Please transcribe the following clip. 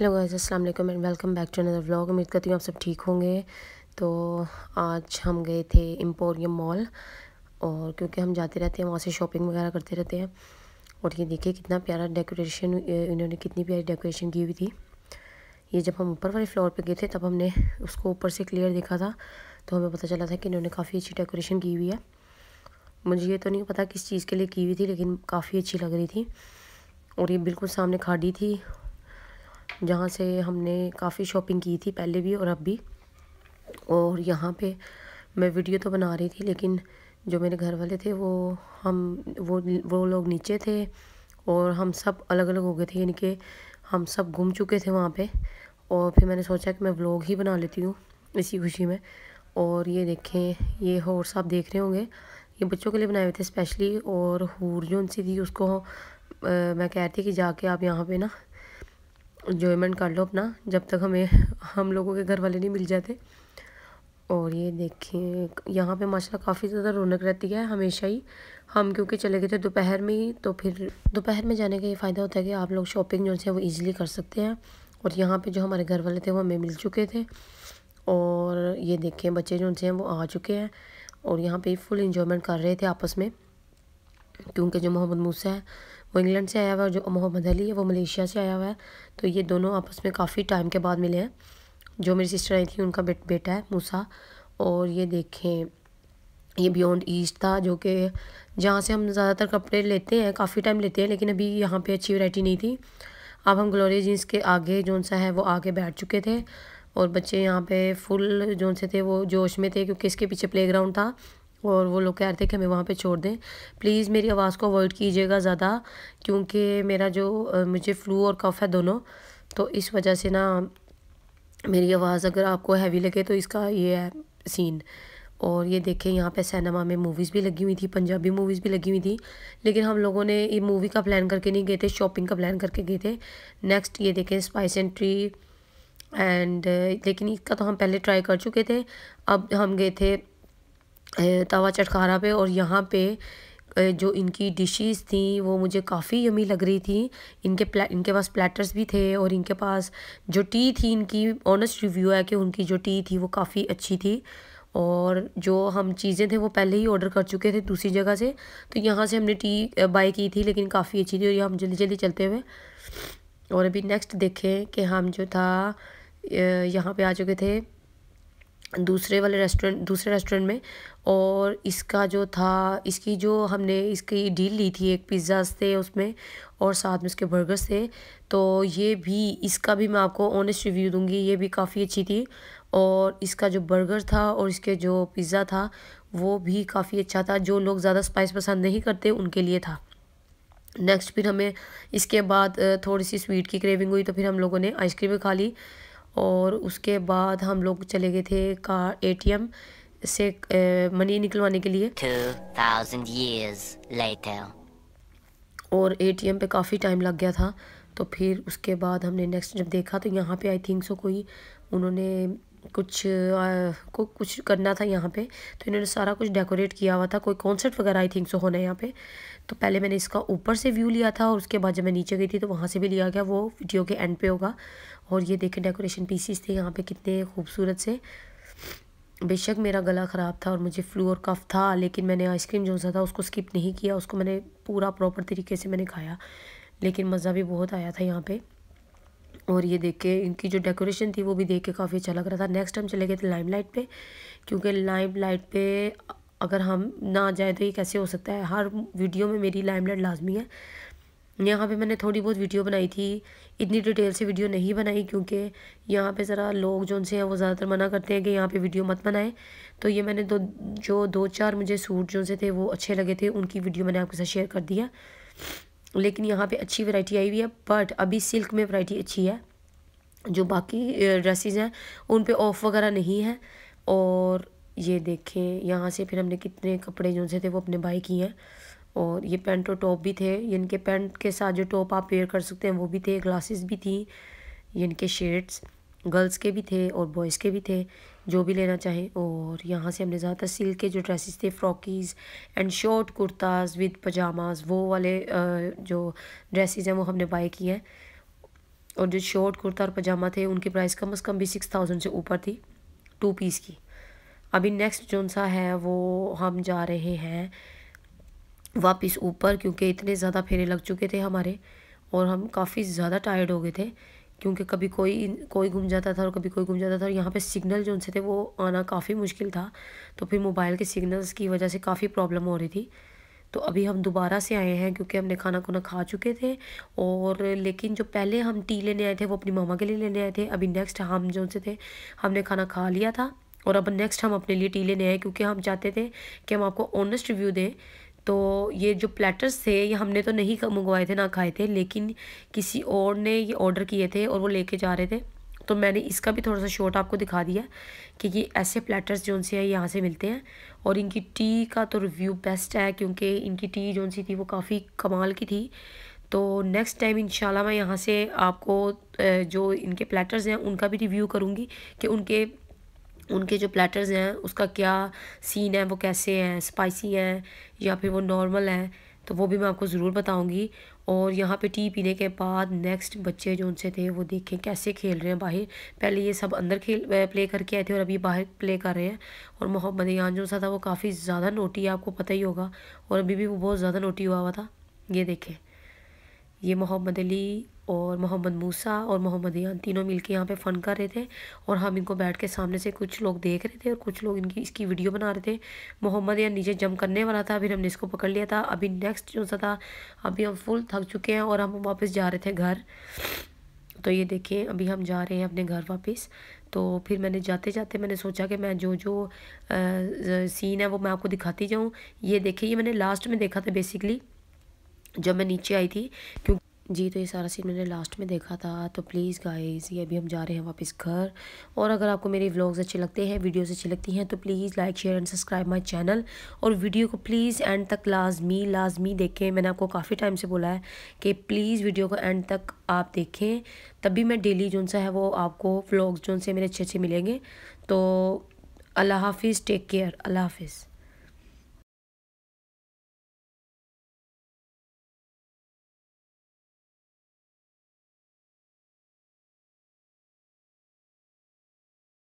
hello guys अस्सलाम वालेकुम and welcome back to another vlog उम्मीद करती हूँ आप सब ठीक होंगे तो आज हम गए थे एम्पोरियम मॉल और क्योंकि हम जाते रहते हैं वहाँ से शॉपिंग वगैरह करते रहते हैं और ये देखिए कितना प्यारा डेकोरेशन इन्होंने कितनी प्यारी डेकोरेशन की हुई थी ये जब हम ऊपर वाले फ्लोर पर गए थे तब हमने उसको ऊपर से क्लियर देखा था तो हमें पता चला था कि इन्होंने काफ़ी अच्छी डेकोरेशन की हुई है मुझे ये तो नहीं पता किस चीज़ के लिए की हुई थी लेकिन काफ़ी अच्छी लग रही थी और ये बिल्कुल सामने खाड़ी थी जहाँ से हमने काफ़ी शॉपिंग की थी पहले भी और अब भी और यहाँ पे मैं वीडियो तो बना रही थी लेकिन जो मेरे घर वाले थे वो हम वो वो लोग नीचे थे और हम सब अलग अलग हो गए थे यानी कि हम सब घूम चुके थे वहाँ पे और फिर मैंने सोचा कि मैं व्लॉग ही बना लेती हूँ इसी खुशी में और ये देखें ये हॉर्स आप देख रहे होंगे ये बच्चों के लिए बनाए हुए थे स्पेशली और हूर जो उनसी थी उसको आ, मैं थी कि जाके आप यहाँ पे ना इन्जॉयमेंट कर लो अपना जब तक हमें हम लोगों के घर वाले नहीं मिल जाते और ये देखिए यहाँ पे माशाल्लाह काफ़ी ज़्यादा रौनक रहती है हमेशा ही हम क्योंकि चले गए थे दोपहर में ही तो फिर दोपहर में जाने का ये फ़ायदा होता है कि आप लोग शॉपिंग जो है वो ईज़िली कर सकते हैं और यहाँ पर जो हमारे घर वाले थे वो हमें मिल चुके थे और ये देखें बच्चे जो हैं वो आ चुके हैं और यहाँ पर फुल इंजॉयमेंट कर रहे थे आपस में क्योंकि जो मोहम्मद मूसा है वो इंग्लैंड से आया हुआ है और जो मोहम्मद अली है वो मलेशिया से आया हुआ है तो ये दोनों आपस में काफ़ी टाइम के बाद मिले हैं जो मेरी सिस्टर आई थी उनका बेट बेटा है मूसा और ये देखें ये बियॉन्ड ईस्ट था जो कि जहाँ से हम ज़्यादातर कपड़े लेते हैं काफ़ी टाइम लेते हैं लेकिन अभी यहाँ पे अच्छी वैरायटी नहीं थी अब हम ग्लोरी जीन्स के आगे जो सा है वो आगे बैठ चुके थे और बच्चे यहाँ पे फुल जो से थे वो जोश में थे क्योंकि इसके पीछे प्लेग्राउंड था और वो लोग कह रहे थे कि हमें वहाँ पे छोड़ दें प्लीज़ मेरी आवाज़ को अवॉइड कीजिएगा ज़्यादा क्योंकि मेरा जो मुझे फ़्लू और कफ़ है दोनों तो इस वजह से ना मेरी आवाज़ अगर आपको हैवी लगे तो इसका ये है सीन और ये देखें यहाँ पे सिनेमा में मूवीज़ भी लगी हुई थी पंजाबी मूवीज़ भी लगी हुई थी लेकिन हम लोगों ने ये मूवी का प्लान करके नहीं गए थे शॉपिंग का प्लान करके गए थे नेक्स्ट ये देखें स्पाइस एंड ट्री एंड लेकिन इसका तो हम पहले ट्राई कर चुके थे अब हम गए थे तवा चटकारा पे और यहाँ पे जो इनकी डिशेस थी वो मुझे काफ़ी यमी लग रही थी इनके प्ला इनके पास प्लेटर्स भी थे और इनके पास जो टी थी इनकी ऑनेस्ट रिव्यू है कि उनकी जो टी थी वो काफ़ी अच्छी थी और जो हम चीज़ें थे वो पहले ही ऑर्डर कर चुके थे दूसरी जगह से तो यहाँ से हमने टी बाई की थी लेकिन काफ़ी अच्छी थी और ये हम जल्दी जल्दी चलते हुए और अभी नेक्स्ट देखें कि हम जो था यहाँ पर आ चुके थे दूसरे वाले रेस्टोरेंट दूसरे रेस्टोरेंट में और इसका जो था इसकी जो हमने इसकी डील ली थी एक पिज़्ज़ा थे उसमें और साथ में उसके बर्गर्स थे तो ये भी इसका भी मैं आपको ऑनेस्ट रिव्यू दूंगी ये भी काफ़ी अच्छी थी और इसका जो बर्गर था और इसके जो पिज़्ज़ा था वो भी काफ़ी अच्छा था जो लोग ज़्यादा स्पाइस पसंद नहीं करते उनके लिए था नेक्स्ट फिर हमें इसके बाद थोड़ी सी स्वीट की क्रेविंग हुई तो फिर हम लोगों ने आइसक्रीम खा ली और उसके बाद हम लोग चले गए थे का ए से मनी निकलवाने के लिए और ए पे काफ़ी टाइम लग गया था तो फिर उसके बाद हमने नेक्स्ट जब देखा तो यहाँ पे आई थिंक सो कोई उन्होंने कुछ आ, को कुछ करना था यहाँ पे तो इन्होंने सारा कुछ डेकोरेट किया हुआ था कोई कॉन्सर्ट वगैरह आई थिंक सो होना है यहाँ पे तो पहले मैंने इसका ऊपर से व्यू लिया था और उसके बाद जब मैं नीचे गई थी तो वहाँ से भी लिया गया वो वीडियो के एंड पे होगा और ये देखें डेकोरेशन पीसीस थे यहाँ पे कितने खूबसूरत से बेशक मेरा गला ख़राब था और मुझे फ्लू और कफ था लेकिन मैंने आइसक्रीम जो सा था उसको स्किप नहीं किया उसको मैंने पूरा प्रॉपर तरीके से मैंने खाया लेकिन मज़ा भी बहुत आया था यहाँ पर और ये देख के इनकी जो डेकोरेशन थी वो भी देख के काफ़ी अच्छा लग रहा था नेक्स्ट हम चले गए थे लाइम लाइट पर क्योंकि लाइम लाइट पर अगर हम ना जाएँ तो ये कैसे हो सकता है हर वीडियो में मेरी लाइम लाइट लाजमी है यहाँ पे मैंने थोड़ी बहुत वीडियो बनाई थी इतनी डिटेल से वीडियो नहीं बनाई क्योंकि यहाँ पे ज़रा लोग जो उनसे हैं वो ज़्यादातर मना करते हैं कि यहाँ पे वीडियो मत बनाएं तो ये मैंने दो जो दो चार मुझे सूट जो से थे वो अच्छे लगे थे उनकी वीडियो मैंने आपके साथ शेयर कर दिया लेकिन यहाँ पे अच्छी वैरायटी आई हुई है बट अभी सिल्क में वैरायटी अच्छी है जो बाकी ड्रेसेस हैं उन पे ऑफ वगैरह नहीं है और ये देखें यहाँ से फिर हमने कितने कपड़े जो थे वो अपने बाई किए हैं और ये पेंट और टॉप भी थे इनके पेंट के साथ जो टॉप आप वेयर कर सकते हैं वो भी थे ग्लासेस भी थी इनके शेड्स गर्ल्स के भी थे और बॉयज़ के भी थे जो भी लेना चाहें और यहाँ से हमने ज़्यादातर सिल्क के जो ड्रेसेस थे फ्रॉकीज़ and short kurtas with pyjamas वो वाले जो ड्रेसेस हैं वो हमने बाई किए हैं और जो शॉर्ट कुर्ता और पजामा थे उनकी प्राइस कम अज़ कम भी सिक्स थाउजेंड से ऊपर थी टू पीस की अभी नेक्स्ट जो सा है वो हम जा रहे हैं वापस ऊपर क्योंकि इतने ज़्यादा फेरे लग चुके थे हमारे और हम काफ़ी ज़्यादा टायर्ड हो गए थे क्योंकि कभी कोई कोई घूम जाता था और कभी कोई घूम जाता था और यहाँ पे सिग्नल जो उनसे थे वो आना काफ़ी मुश्किल था तो फिर मोबाइल के सिग्नल्स की वजह से काफ़ी प्रॉब्लम हो रही थी तो अभी हम दोबारा से आए हैं क्योंकि हमने खाना खुना खा चुके थे और लेकिन जो पहले हम टी लेने आए थे वो अपनी मामा के लिए लेने आए थे अभी नेक्स्ट हम जो उनसे थे हमने खाना खा लिया था और अब नेक्स्ट हम अपने लिए टी लेने आए क्योंकि हम चाहते थे कि हम आपको ऑनेस्ट रिव्यू दें तो ये जो प्लेटर्स थे ये हमने तो नहीं मंगवाए थे ना खाए थे लेकिन किसी और ने ये ऑर्डर किए थे और वो लेके जा रहे थे तो मैंने इसका भी थोड़ा सा शॉर्ट आपको दिखा दिया कि ये ऐसे प्लेटर्स जो से हैं यहाँ से मिलते हैं और इनकी टी का तो रिव्यू बेस्ट है क्योंकि इनकी टी जो सी थी वो काफ़ी कमाल की थी तो नेक्स्ट टाइम इन मैं यहाँ से आपको जो इनके प्लेटर्स हैं उनका भी रिव्यू करूँगी कि उनके उनके जो प्लेटर्स हैं उसका क्या सीन है वो कैसे हैं स्पाइसी हैं या फिर वो नॉर्मल हैं तो वो भी मैं आपको ज़रूर बताऊंगी और यहाँ पे टी पीने के बाद नेक्स्ट बच्चे जो उनसे थे वो देखें कैसे खेल रहे हैं बाहर पहले ये सब अंदर खेल प्ले करके आए थे और अभी बाहर प्ले कर रहे हैं और मोहम्मद यान जो सा था वो काफ़ी ज़्यादा नोटी है आपको पता ही होगा और अभी भी वो बहुत ज़्यादा नोटी हुआ हुआ था ये देखें ये मोहम्मद अली और मोहम्मद मूसा और मोहम्मद यान तीनों मिलके यहाँ पे फ़न कर रहे थे और हम इनको बैठ के सामने से कुछ लोग देख रहे थे और कुछ लोग इनकी इसकी वीडियो बना रहे थे मोहम्मद यान नीचे जम करने वाला था फिर हमने इसको पकड़ लिया था अभी नेक्स्ट जो सा था अभी हम फुल थक चुके हैं और हम वापस जा रहे थे घर तो ये देखिए अभी हम जा रहे हैं अपने घर वापस तो फिर मैंने जाते जाते मैंने सोचा कि मैं जो जो आ, सीन है वो मैं आपको दिखाती जाऊँ ये देखिए ये मैंने लास्ट में देखा था बेसिकली जब मैं नीचे आई थी क्योंकि जी तो ये सारा सीन मैंने लास्ट में देखा था तो प्लीज़ गाइस ये अभी हम जा रहे हैं वापस घर और अगर आपको मेरे व्लॉग्स अच्छे लगते हैं वीडियोस अच्छी लगती हैं तो please like share and subscribe my channel और वीडियो को प्लीज़ एंड तक लाजमी लाजमी देखें मैंने आपको काफ़ी टाइम से बोला है कि प्लीज़ वीडियो को एंड तक आप देखें तभी मैं डेली जो सा है वो आपको व्लॉग्स जो से मेरे अच्छे अच्छे मिलेंगे तो अल्लाह हाफिज़ टेक केयर अल्लाह हाफिज़